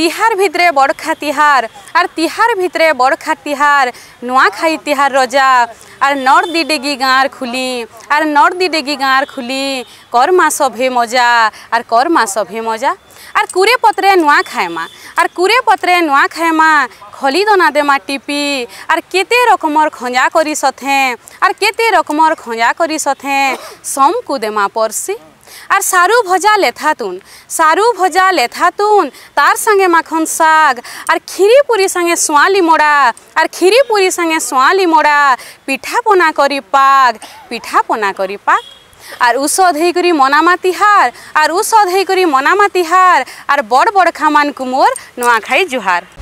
তিহার ভিতরে বড়খা তিহার আর তিহার ভিতরে বড়খা তিহার নুয়াখাই তিহার রজা আর নর দিডেগি গাঁর খুলি আর নর দিডেগি গাঁর খুলি করমা সভে মজা আর করমা সভে মজা আর কুরে পত্রে নুয়া খাইমা আর কুরে পত্রে নুয়া খাইমা খলি দনা দেমা টিপি আর কেতে রকমর খঞ্জা করি সথে আর কেতে রকমর খঞ্জা করি সথে সমকু দেমা পরসি আর সারু ভজা লেথা তুন সারু ভজা লেথা তুন তার সঙ্গে মাখন শাগ আর খিরি পুরি সঙ্গে সোয়ালি মোড়া আর খিরি পুরি সঙ্গে সোয়ালি মোড়া পিঠাপনা করি পাগ পিঠাপনা করি পাগ আর উষধ হইকরি মনামা তিহার আর উষধ হইকরি মনামা তিহার আর বড় বড় খামানকু মোর নয়াখাই জুহার